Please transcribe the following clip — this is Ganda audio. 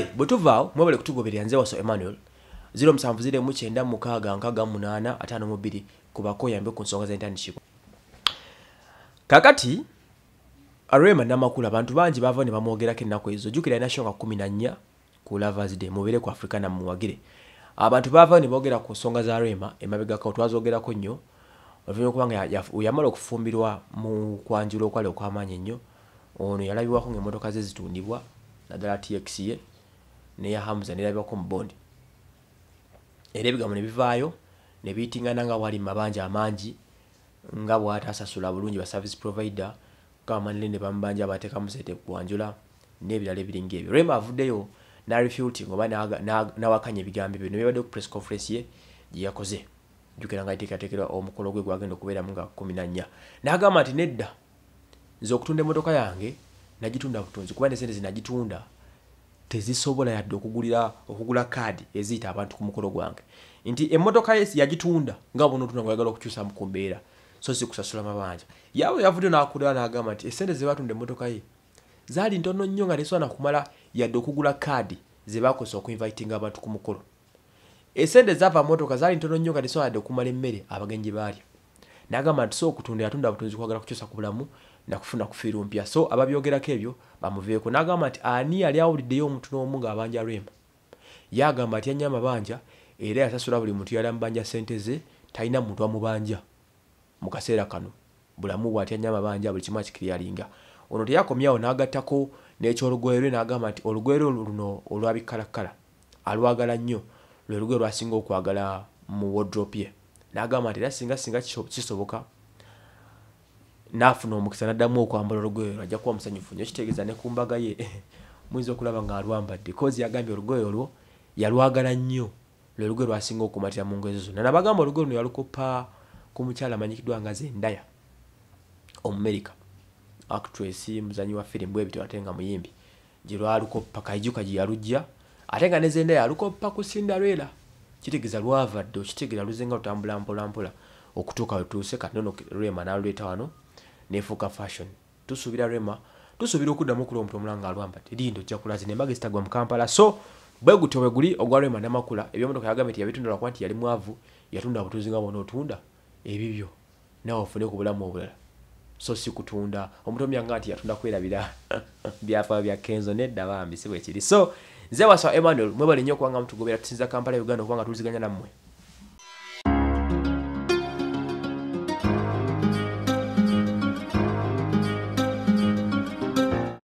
wadde bwetuvaawo mwebale kutugoberera nze waso emmanuel 0796682 kubakoyambe ku nsonga zaintanishik kakati arema namakulu abantu bangi bava ne bamwogerako ennaku ezo jukira nasonga 14 ku lovers day mubeere ku africa namuwagire abantu bavao ne boogera ku nsonga za rema emabegakao twazogerako nnyo oluvanyuma kubanga yamala okufumbirwa mu kwanjula okwali okwamaanyi ennyo ono yalabibwako ngaemotoka ze zitundibwa naddala txye neya hamuza nerabako mubondi era ebigambo nebivaayo nebiyitingana nga wali mabanja amangi nga bwatasasula bulungi ba service provider kamanire nebamubanja abateeka musete kuwanjula nebirala ebiringa ebyo rema avuddeyo narefuting oba nawakanya ebigambo ebyo nebibadde ku press conference ye gyeyakoze jukira nga itekateekerwa omukolo gwe gwagenda okubeeramu nga 14 nagamba nti nedda nze okutunda emmotoka yange nagitunda butunzi kuba nesente zinagitunda tezisobola yadde okugulira okugula kaadi eziyita abantu ku mukolo gwange nti emmotoka ye yagitunda nga bonotunda ngaoyagala okukyusa ku mbeera so si kusasula mabanja yaabo yavuddyo n'akulira n'agamba nti esente ze batunda emmotoka ye zaali ntono nnyo nga tesobana kumala yadde okugula kaadi ze bakozesa okuinvitinga abantu ku mukolo esente zava motoka zaali ntono nnyo nga tesobana yadde okumala emmere abagenji baalya n'agamba nti so okutunda yatunda butunzi kwagala kukyusa ku bulamu nakufuna kufiru mpya so ababyogerako ebyo bamuveeko n'agamba nti ani yali awuliddeyo omuntu n'omu ng'abanja lwema yagamba nti yanyama banja era yasasula buli muntu yali amubanja sente ze talina muntu amubanja mu kaseera kano bulamu bw'aty anyama banja buli kimu akikiri yalinga ono teyakomyawo n'agattako n'ekyolugoye lwe n'agamba nti olugoyere luno olwabikkalakkala alwagala nnyo lwe lugoye lwasinga okwagala mu wodrop ye n'agamba nti era singa singa kisoboka nafuna omukisa naddamu okwambala olugoye olwo ajja kuba musanyufu nyo kitegeeza ne ku mbaga ye muyinza okulaba ng'alwambadde kozi yagambye olugoye olwo yalwagala nnyo lwe lugoye lwasinga okumatira mu ngoye zonna nabagamba olugoye luno yalukopa ku mukyala amanyikiddwa nga zendaya omumerica actress muzanyi wa firimu bwebityo ate nga muyimbi gye lwalukoppa kaijuka gye yalujja ate nga nezendaya alukoppa ku sindarela kitegeeza lwava dde okitegeera luzenga lutambula mpolampola okutuuka wetuuse katinono rema naluleeta wano nefuuka fashion tusuubira rema tusuubira okuddamu okula omuntu omulala ng'alwamba tirindo ojja kulazi nembaga ezitagwa mu kampala so bwe gutyo bwe guli ogwa rema namakula ebyomotoka yagambye ti yabitundala kuba nti yali mwavu yatunda abutuzi nga bona otunda ebibyo nawe ofune ku bulamu obulala so si kutunda omuntu omuyanga nti yatunda kwerabira byafaba bya kenzo nedda bambi si bwe kiri so nze wasa emmanuel mwebalinnyo okubanga mutugobera tusinza kampala uganda okubanga tuliziganya nammwe